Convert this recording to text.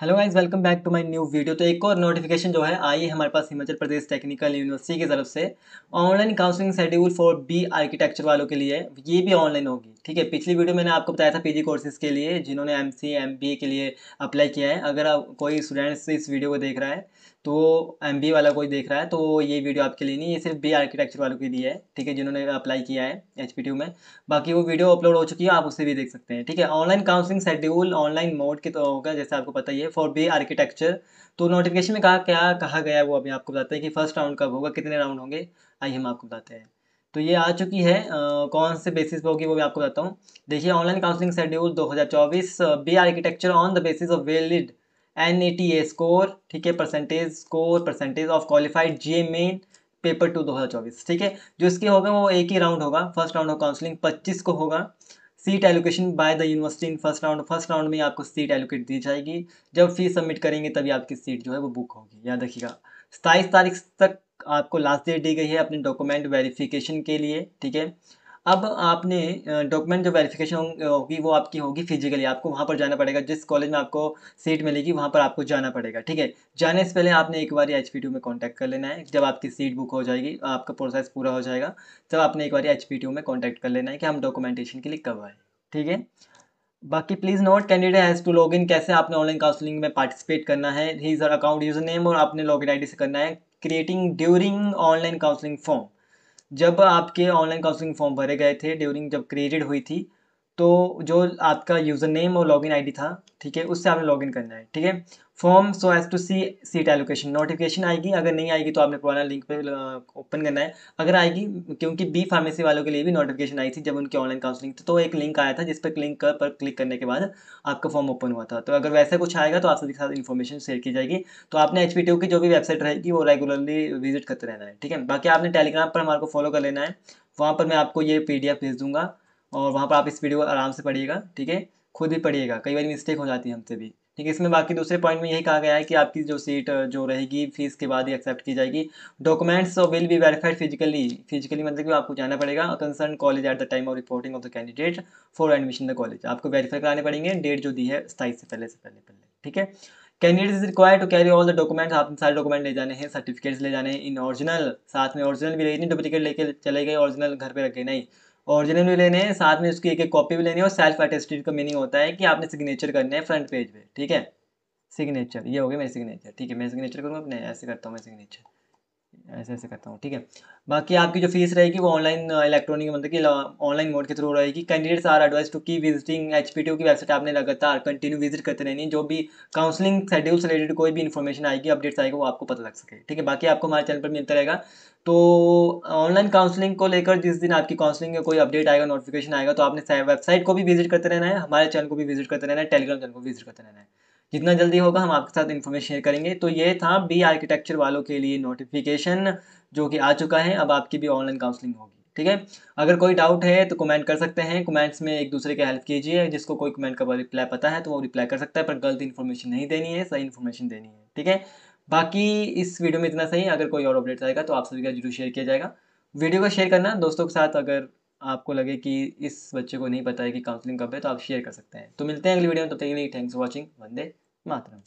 hello guys welcome back to my new video तो एक और नोटिफिकेशन जो है आई है हमारे पास हिमाचल प्रदेश टेक्निकल यूनिवर्सिटी की तरफ से online counselling schedule for B architecture वालों के लिए ये भी ऑनलाइन होगी ठीक है पिछली वीडियो मैंने आपको बताया था पीजी कोर्सेज के लिए जिन्होंने M C M B A के लिए अप्लाई किया है अगर आप कोई स्टूडेंट्स इस वीडियो को देख रहा है तो एम बी वाला कोई देख रहा है तो ये वीडियो आपके लिए नहीं ये सिर्फ बी आर्किटेक्चर वालों के लिए है ठीक है जिन्होंने अप्लाई किया है एच पी में बाकी वो वीडियो अपलोड हो चुकी है आप उसे भी देख सकते हैं ठीक है online counselling schedule online mode के तो होगा जैसे आपको पता ही चाहिए फॉर बी आर्किटेक्चर तो नोटिफिकेशन में कहा क्या कहा गया है वो अभी आपको बताते हैं कि फर्स्ट राउंड कब होगा कितने राउंड होंगे आइए हम आपको बताते हैं तो ये आ चुकी है आ, कौन से बेसिस पर होगी वो भी आपको बताता हूँ देखिए online counselling schedule 2024 B architecture on the basis of valid N score ठीक है percentage score percentage of qualified JEE M Main paper two दो ठीक है जो इसके होगा वो एक ही राउंड होगा फर्स्ट राउंड ऑफ काउंसलिंग पच्चीस को होगा seat allocation by the university in first round first round में आपको सीट एलोकेट दी जाएगी जब फीस सबमिट करेंगे तभी आपकी सीट जो है वो बुक होगी याद रखिएगा सताईस तारीख तक आपको लास्ट डेट दी गई है अपने डॉक्यूमेंट वेरिफिकेशन के लिए ठीक है अब आपने डॉक्यूमेंट जो वेरिफिकेशन होगी वो आपकी होगी फिजिकली आपको वहाँ पर जाना पड़ेगा जिस कॉलेज में आपको सीट मिलेगी वहाँ पर आपको जाना पड़ेगा ठीक है जाने से पहले आपने एक बार एच में कॉन्टैक्ट कर लेना है जब आपकी सीट बुक हो जाएगी आपका प्रोसेस पूरा हो जाएगा तब आपने एक बार एच में कॉन्टैक्ट कर लेना है कि हम डॉक्यूमेंटेशन के लिए कब आए ठीक है बाकी please note candidate has to log in कैसे आपने ऑनलाइन काउंसलिंग में पार्टिसिपेट करना है हीज़र अकाउंट यूजर नेम और आपने लॉग इन आई से करना है creating during online counselling form जब आपके ऑनलाइन काउंसलिंग फॉर्म भरे गए थे ड्यूरिंग जब क्रिएटेड हुई थी तो जो आपका यूज़र नेम और लॉगिन आईडी था ठीक है उससे आपने लॉगिन करना है ठीक है form so as to see seat allocation notification आएगी अगर नहीं आएगी तो आपने पुराना लिंक पे ओपन करना है अगर आएगी क्योंकि बी फार्मेसी वालों के लिए भी नोटिफिकेशन आई थी जब उनकी ऑनलाइन काउंसलिंग थी तो एक लिंक आया था जिस पर क्लिक कर पर क्लिक करने के बाद आपका फॉर्म ओपन हुआ था तो अगर वैसा कुछ आएगा तो आप सभी के साथ इन्फॉर्मेशन शेयर की जाएगी तो आपने एच की जो भी वेबसाइट रहेगी वो रेगुलरली विजिट करते रहना है ठीक है बाकी आपने टेलीग्राम पर हमारे को फॉलो कर लेना है वहाँ पर मैं आपको ये पी भेज दूंगा और वहाँ पर आप इस वीडियो को आराम से पढ़िएगा ठीक है खुद ही पढ़िएगा कई बार मिस्टेक हो जाती है हमसे भी ठीक है इसमें बाकी दूसरे पॉइंट में यही कहा गया है कि आपकी जो सीट जो रहेगी फीस के बाद ही एक्सेप्ट की जाएगी documents will be verified physically physically मतलब कि आपको जाना पड़ेगा concern college at the time of reporting of the candidate for admission the college आपको वेरीफाई कराने पड़ेंगे डेट जो दी है स्थाई से पहले से पहले पहले ठीक है candidate is require to carry all the documents आपने सारे डॉक्यूमेंट ले जाने हैं सर्टिफिकेट्स ले जाने हैं इन ऑरिजिनल साथ में ऑरिजिनल भी नहीं डुप्लीकेट लेके चले गए ऑरिजिनल घर पर रखे नहीं ओरिजिनल भी लेने हैं साथ में उसकी एक एक कॉपी भी लेनी है और सेल्फ अटेस्टेड का मीनिंग होता है कि आपने सिग्नेचर करने हैं फ्रंट पेज पे ठीक है सिग्नेचर ये हो गया मेरी सिग्नेचर ठीक है मैं सिग्नेचर करूँगा अपने ऐसे करता हूँ मैं सिग्नेचर ऐसे ऐसे करता हूँ ठीक है बाकी आपकी जो फीस रहेगी वो ऑनलाइन इलेक्ट्रॉनिक uh, मतलब कि ऑनलाइन uh, मोड के थ्रू रहेगी candidates are advice to keep visiting H की वेबसाइट आपने लगातार कंटिन्यू विजिट करते रहनी जो भी काउंसलिंग शेड्यूल से रिलेटेड कोई भी इन्फॉर्मेशन आएगी अपडेट्स आएगी वो आपको पता लग सके ठीक है बाकी आपको हमारे चैनल पर मिलता रहेगा तो ऑनलाइन काउंसलिंग को लेकर जिस दिन आपकी काउंसलिंग का कोई अपडेट आएगा नोटिफिकेशन आएगा तो आपने वेबसाइट को भी विजिट करते रहना है हमारे चैनल को भी विजिट करते रहना है टेलीग्राम चैनल को विजिट करते रहना है जितना जल्दी होगा हम आपके साथ इन्फॉर्मेशन शेयर करेंगे तो ये था बी आर्किटेक्चर वालों के लिए नोटिफिकेशन जो कि आ चुका है अब आपकी भी ऑनलाइन काउंसलिंग होगी ठीक है अगर कोई डाउट है तो कमेंट कर सकते हैं कमेंट्स में एक दूसरे की हेल्प कीजिए जिसको कोई कमेंट का रिप्लाई पता है तो वो रिप्लाई कर सकता है पर गलत इन्फॉर्मेशन नहीं देनी है सही इन्फॉर्मेशन देनी है ठीक है बाकी इस वीडियो में इतना सही अगर कोई और अपडेट्स आएगा तो आप सभी का जरूर शेयर किया जाएगा वीडियो को शेयर करना दोस्तों के साथ अगर आपको लगे कि इस बच्चे को नहीं पता है कि काउंसलिंग कब है तो आप शेयर कर सकते हैं तो मिलते हैं अगली वीडियो में तब तक के लिए thanks for watching Vande Mataram